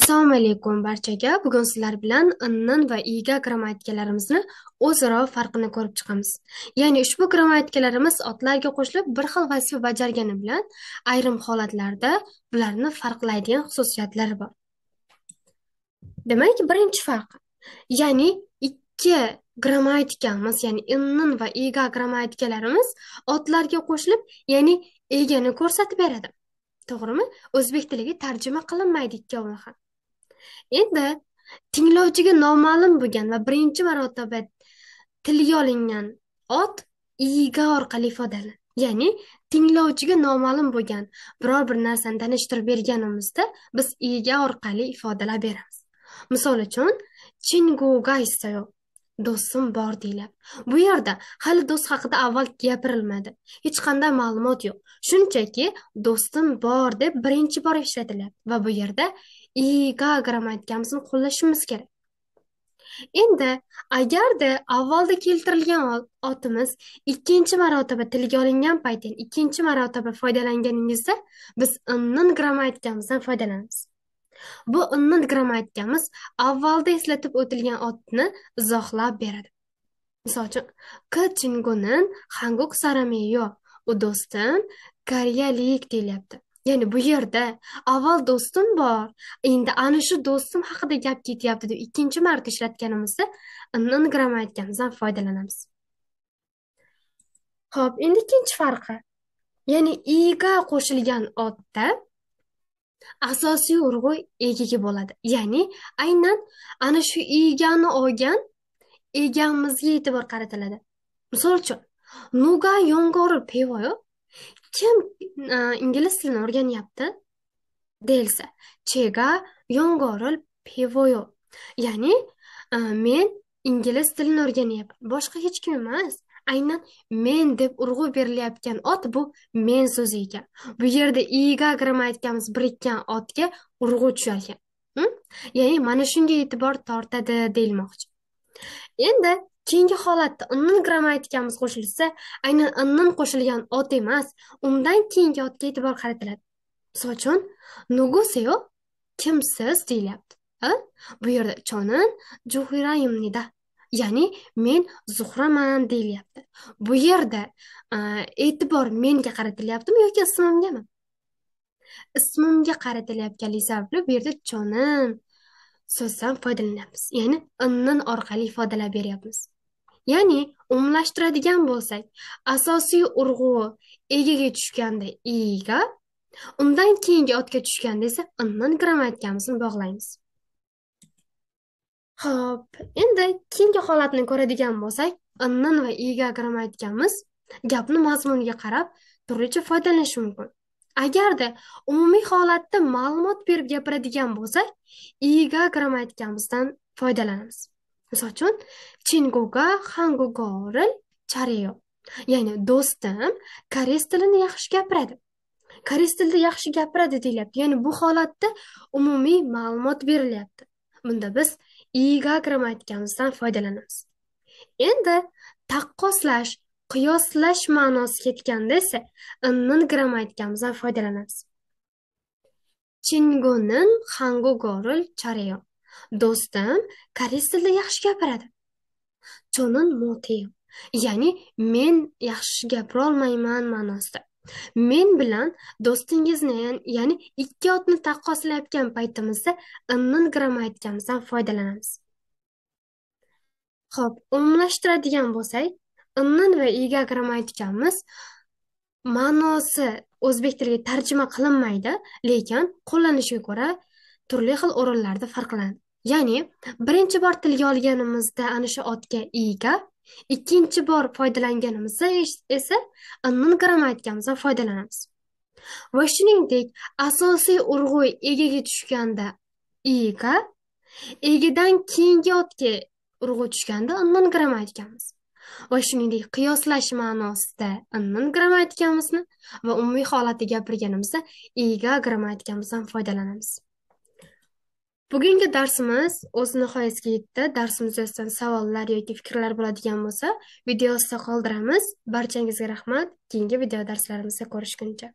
Assalomu alaykum barchaga. Bugun sizlar bilan innin va iga grammatikalarimizni o'zaro farqini ko'rib chiqamiz. Ya'ni ushbu grammatikalarimiz otlarga qo'shilib bir xil vazifa bajargani bilan ayrim holatlarda ularni farqlaydigan xususiyatlari bor. Demak, birinchi farq ya'ni ikki grammatikamiz, ya'ni innin va iga grammatikalarimiz otlarga qo'shilib, ya'ni egani ko'rsatib beradi. to'g'rimi o'zbek tiliga tarjima qilinmaydi ikkovini ham endi tinglovchiga noma'lum bo'lgan va birinchi marotaba tilga olingan ot iga orqali ifodalanadi ya'ni tinglovchiga noma'lum bo'lgan biror bir narsani tanishtirib berganimizda biz iga orqali ifodalab beramiz misol uchun chingugaysayok do'stim bor deylab bu yerda hali do'st haqida avval gapirilmadi hech qanday ma'lumot yo'q shunchaki do'stim bor deb birinchi bor ishlatilyapti va bu yerda iga grammatikamizni qo'llashimiz kerak endi agarda avvalda keltirilgan otimiz ikkinchi marotaba tilga olingan paytda ikkinchi marotaba foydalanganingizda biz innin grammatikamizdan foydalanamiz bu undan grammatikamiz avvalda eslatib o'tilgan otni izohlab beradi misol uchun k chingunin hanguk sarameyo u do'stim koreyalik deyilyapti ya'ni bu yerda avval do'stim bor endi ana shu do'stim haqida gap ketyapti deb ikkinchi marta ishlatganimizda non grammatikamizdan foydalanamiz ho'p endi ikkinchi farqi ya'ni iga qo'shilgan otda asosiy urg'u egaga bo'ladi ya'ni aynan ana shu egani olgan egamizga e'tibor qaratiladi misol uchun nuga yongori pevoyu kim e, ingliz tilini o'rganyapti deyilsa chega yongoril pevoyo ya'ni e, men ingliz tilini o'rganyapman boshqa hech kim emas aynan men deb urg'u berilayotgan ot bu men so'zi ekan bu yerda iga grammatikamiz birikkan otga urg'u tushar ekan hm? ya'ni mana shunga e'tibor tortadi deyilmoqchi endi keyingi holatda innin grammatikamiz qo'shilsa aynan innin qo'shilgan ot emas undan keyingi otga e'tibor qaratiladi misol uchun nuguseyo kimsiz deyilyapti bu yerda chonin juhiraimnida ya'ni men zuhraman deyilyapti bu yerda e'tibor menga qaratilyaptimi yoki ismimgami ismimga qaratilayotganligi sababli bu yerda jonim so'zidan foydalanyapmiz ya'ni innin orqali ifodalab beryapmiz ya'ni umumlashtiradigan bo'lsak asosiy urg'u egaga tushganda iga undan keyingi otga tushganda esa innin grammatikamizni bog'laymiz Xo'p, endi keyingi holatni ko'radigan bo'lsak, innin va iga agrom aytganmiz, gapni mazmuniga qarab turlicha foydalanish mumkin. Agarda umumiy holatda ma'lumot berib gapiradigan bo'lsak, iga agrom aytganimizdan foydalanamiz. Misol uchun, chinguga, hanguga chario chareyo. Ya'ni do'stim koreys tilini yaxshi gapiradi. Koreys tilida yaxshi gapiradi deyilyapti. Ya'ni bu holatda umumiy ma'lumot berilyapti. Bunda biz iga grammatikamizdan foydalanamiz endi taqqoslash qiyoslash ma'nosi ketganda esa inngramm grammatikamizdan foydalanamiz chingunin hangu gorul charayon do'stim koreys tilida yaxshi gapiradi Chonun moteyo ya'ni men yaxshi gapirolmayman ma'nosida men bilan do'stingizni ya'ni ikki otni taqqoslayotgan paytimizda innin grammatikamidan foydalanamiz ho'p umumlashtiradigan bo'lsak innin va ega grammatikamiz ma'nosi o'zbek tiliga tarjima qilinmaydi lekin qo'llanishiga ko'ra turli xil o'rinlarda farqlanadi Ya'ni birinchi bor tilga olganimizda ana shu otga iga, ikkinchi bor foydalanganimizda esa n grammatikamizni foydalanamiz. Va shuningdek, asosiy urg'u egaga tushganda iga, egidan keyingi otga urg'u tushganda n grammatikamiz. Va shuningdek, qiyoslash ma'nosida n grammatikamizni va umumiy holatiga gapirganimizda iga grammatikamizdan foydalanamiz. Bugungi darsimiz o'z nihoyasiga yetdi. Darsimiz yuzasidan savollar yoki fikrlar bo'ladigan bo'lsa, video ostida qoldiramiz. Barchangizga rahmat. Keyingi video darslarimizda ko'rishguncha.